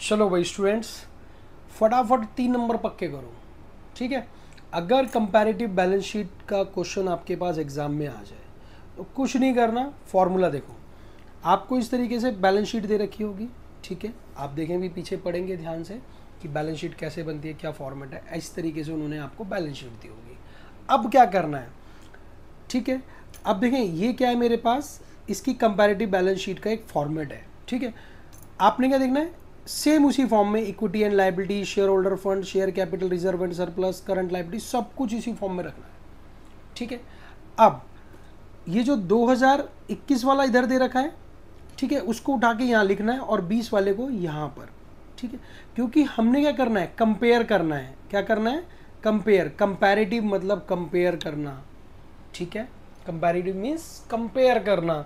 चलो भाई स्टूडेंट्स फटाफट तीन नंबर पक्के करो ठीक है अगर कंपैरेटिव बैलेंस शीट का क्वेश्चन आपके पास एग्ज़ाम में आ जाए तो कुछ नहीं करना फॉर्मूला देखो आपको इस तरीके से बैलेंस शीट दे रखी होगी ठीक है आप देखें भी पीछे पढ़ेंगे ध्यान से कि बैलेंस शीट कैसे बनती है क्या फॉर्मेट है इस तरीके से उन्होंने आपको बैलेंस शीट दी होगी अब क्या करना है ठीक है अब देखें ये क्या है मेरे पास इसकी कंपेरेटिव बैलेंस शीट का एक फॉर्मेट है ठीक है आपने क्या देखना है सेम उसी फॉर्म में equity and liability share holder fund share capital reserve and surplus current liability सब कुछ इसी फॉर्म में रखना है ठीक है अब ये जो 2021 वाला इधर दे रखा है ठीक है उसको उठा के यहाँ लिखना है और 20 वाले को यहाँ पर ठीक है क्योंकि हमने क्या करना है कंपेयर करना है क्या करना है कंपेयर कंपेरेटिव मतलब कंपेयर करना ठीक है कंपेरेटिव मीन्स कंपेयर करना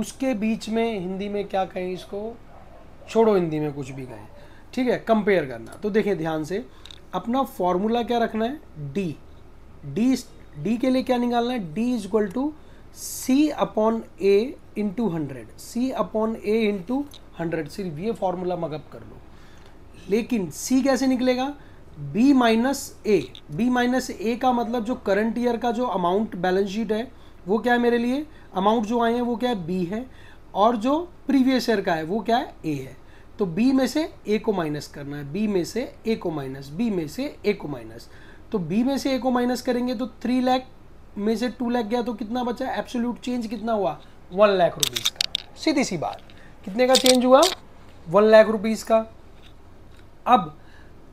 उसके बीच में हिंदी में क्या कहें इसको छोड़ो हिंदी में कुछ भी कहें ठीक है कंपेयर करना तो देखें ध्यान से अपना फॉर्मूला क्या रखना है डी डी डी के लिए क्या निकालना है D is equal to C upon A into hundred C upon A into hundred सिर्फ ये फॉर्मूला मगअप कर लो लेकिन सी कैसे निकलेगा B minus A B minus A का मतलब जो करंट ईयर का जो अमाउंट बैलेंस शीट है वो क्या है मेरे लिए अमाउंट जो आए हैं वो क्या है बी है और जो प्रीवियस ईयर का है वो क्या है ए है तो बी में से a को माइनस करना है बी में से a को माइनस बी में से a को माइनस तो बी में से a को माइनस करेंगे तो थ्री लैख में से टू लैख गया तो कितना बचा एब्सोल्यूट चेंज कितना हुआ वन लाख रुपीज़ का सीधी सी बात कितने का चेंज हुआ वन लाख रुपीज़ का अब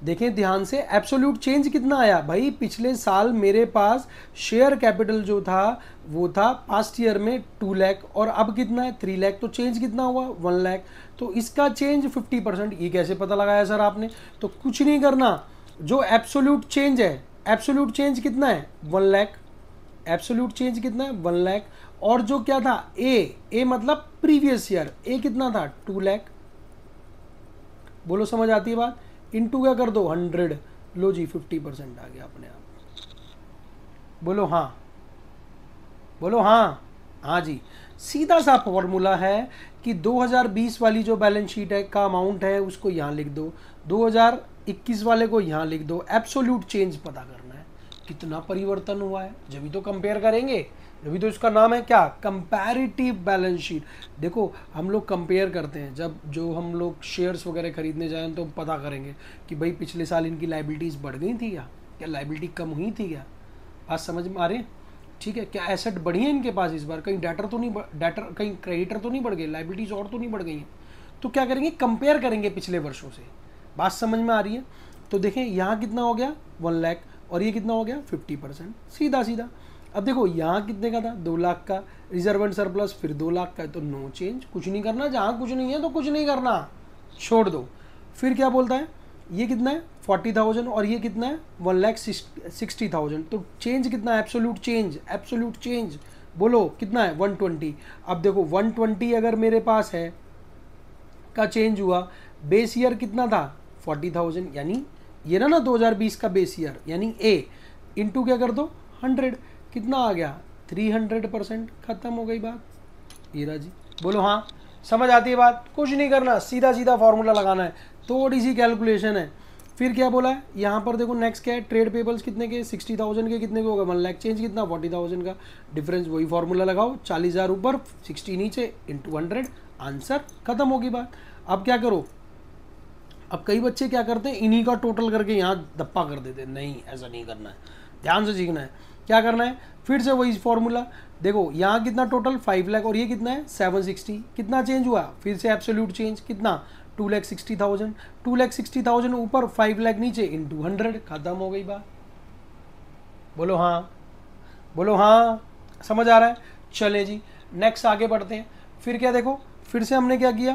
देखें ध्यान से एब्सोल्यूट चेंज कितना आया भाई पिछले साल मेरे पास शेयर कैपिटल जो था वो था पास्ट ईयर में टू लैख और अब कितना है थ्री लैख तो चेंज कितना हुआ वन लैख तो इसका चेंज फिफ्टी परसेंट ये कैसे पता लगाया सर आपने तो कुछ नहीं करना जो एब्सोल्यूट चेंज है एब्सोल्यूट चेंज कितना है वन लैख एब्सोल्यूट चेंज कितना है वन लैख और जो क्या था ए ए मतलब प्रीवियस ईयर ए कितना था टू लैख बोलो समझ आती है बात इंटू क्या कर दो हंड्रेड लो जी फिफ्टी परसेंट आ गया अपने आप बोलो हाँ बोलो हाँ हाँ जी सीधा सा फॉर्मूला है कि 2020 वाली जो बैलेंस शीट है का अमाउंट है उसको यहाँ लिख दो 2021 वाले को यहाँ लिख दो एब्सोल्यूट चेंज पता करना है कितना परिवर्तन हुआ है जब भी तो कंपेयर करेंगे अभी तो इसका नाम है क्या कंपैरेटिव बैलेंस शीट देखो हम लोग कंपेयर करते हैं जब जो हम लोग शेयर्स वगैरह खरीदने जाएं तो हम पता करेंगे कि भाई पिछले साल इनकी लाइबिलिटीज़ बढ़ गई थी क्या क्या लाइबिलिटी कम हुई थी क्या बात समझ में आ रही ठीक है क्या एसेट बढ़ी है इनके पास इस बार कहीं डेटर तो नहीं डेटर कहीं क्रेडिटर तो नहीं बढ़ गए लाइबिलिटीज़ और तो नहीं बढ़ गई हैं तो क्या करेंगे कंपेयर करेंगे पिछले वर्षों से बात समझ में आ रही है तो देखें यहाँ कितना हो गया वन लैख और ये कितना हो गया फिफ्टी परसेंट सीधा सीधा अब देखो यहाँ कितने का था दो लाख का रिजर्व एंड सरप्लस फिर दो लाख का है तो नो चेंज कुछ नहीं करना जहाँ कुछ नहीं है तो कुछ नहीं करना छोड़ दो फिर क्या बोलता है ये कितना है फोर्टी थाउजेंड और ये कितना है वन लैख सिक्सटी थाउजेंड तो चेंज कितना है एब्सोल्यूट चेंज एब्सोल्यूट चेंज बोलो कितना है वन ट्वेंटी अब देखो वन ट्वेंटी अगर मेरे पास है का चेंज हुआ बेस ईयर कितना था फोर्टी थाउजेंड यानी ये ना ना दो हजार बीस का बेस ईयर यानी ए इंटू क्या कर दो हंड्रेड कितना आ गया थ्री हंड्रेड परसेंट खत्म हो गई बात हीरा जी बोलो हाँ समझ आती है बात कुछ नहीं करना सीधा सीधा फॉर्मूला लगाना है थोड़ी सी कैलकुलेशन है फिर क्या बोला है यहाँ पर देखो नेक्स्ट क्या है ट्रेड पेबल्स कितने के सिक्सटी थाउजेंड के कितने के होगा वन लाख चेंज कितना फोर्टी थाउजेंड का डिफरेंस वही फार्मूला लगाओ चालीस हज़ार ऊपर सिक्सटी नीचे इंटू हंड्रेड आंसर खत्म होगी बात अब क्या करो अब कई बच्चे क्या करते हैं इन्हीं का टोटल करके यहाँ धप्पा कर देते नहीं ऐसा नहीं करना है ध्यान से सीखना है क्या करना है फिर से वही फॉर्मूला देखो यहाँ कितना टोटल फाइव लाख और ये कितना है सेवन सिक्सटी कितना चेंज हुआ फिर से एब्सोल्यूट चेंज कितना two lakh sixty thousand two lakh sixty thousand ऊपर फाइव लैख नीचे इन टू हंड्रेड खत्म हो गई बात बोलो हाँ बोलो हाँ समझ आ रहा है चले जी नेक्स्ट आगे बढ़ते हैं फिर क्या देखो फिर से हमने क्या किया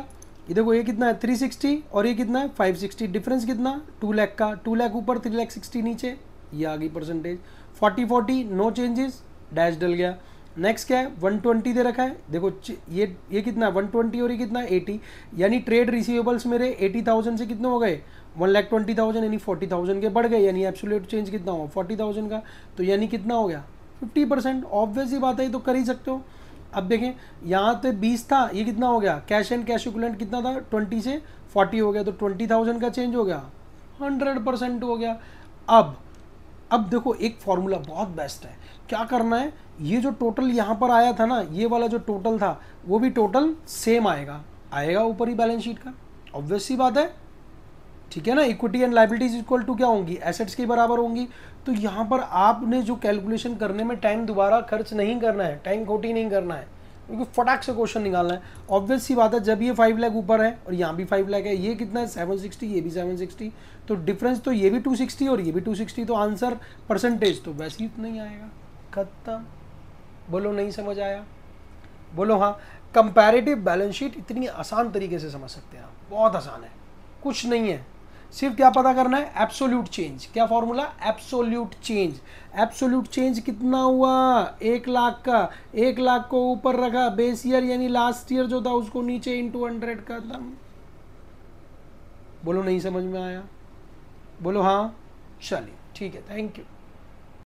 ये देखो ये कितना है थ्री सिक्सटी और ये कितना है फाइव सिक्सटी डिफरेंस कितना टू लैख का टू लैख ऊपर थ्री लैख सिक्सटी नीचे ये आ गई percentage forty forty no changes dash डल गया नेक्स्ट क्या है 120 दे रखा है देखो ये ये कितना है 120 और ये कितना है 80 यानी ट्रेड रिसीवेबल्स मेरे 80,000 से कितने हो गए वन लैख ट्वेंटी थाउजेंड यानी फोर्टी थाउजेंड के बढ़ गए यानी एब्सोल्यूट चेंज कितना हो फोर्टी थाउजेंड का तो यानी कितना हो गया फिफ्टी परसेंट ऑब्वियस ही बात है तो कर ही सकते हो अब देखें यहाँ तो बीस था ये कितना हो गया कैश एंड कैश इक्वलेंट कितना था ट्वेंटी से फोर्टी हो गया तो ट्वेंटी थाउजेंड का चेंज हो गया हंड्रेड परसेंट हो गया अब अब देखो एक फॉर्मूला बहुत बेस्ट है क्या करना है ये जो टोटल यहाँ पर आया था ना ये वाला जो टोटल था वो भी टोटल सेम आएगा आएगा ऊपर ही बैलेंस शीट का ऑब्वियस सी बात है ठीक है ना equity and liabilities equal to क्या होंगी एसेट्स के बराबर होंगी तो यहाँ पर आपने जो कैलकुलेशन करने में टाइम दोबारा खर्च नहीं करना है टाइम खोटी नहीं करना है क्योंकि फटाक से क्वेश्चन निकालना है ऑब्वियस सी बात है जब ये फाइव लैख ऊपर है और यहाँ भी फाइव लैख है ये कितना है सेवन सिक्सटी ये भी सेवन सिक्सटी तो डिफरेंस तो ये भी टू सिक्सटी और ये भी टू सिक्सटी तो आंसर परसेंटेज तो वैसे ही इतना ही आएगा खत्म बोलो नहीं समझ आया बोलो हाँ कंपेरेटिव बैलेंस शीट इतनी आसान तरीके से समझ सकते हैं आप बहुत आसान है कुछ नहीं है सिर्फ क्या पता करना है एब्सोल्यूट चेंज क्या formula absolute change absolute change कितना हुआ एक लाख का एक लाख को ऊपर रखा बेस ईयर यानी लास्ट ईयर जो था उसको नीचे इंटू हंड्रेड कर दम बोलो नहीं समझ में आया बोलो हाँ चलिए ठीक है थैंक यू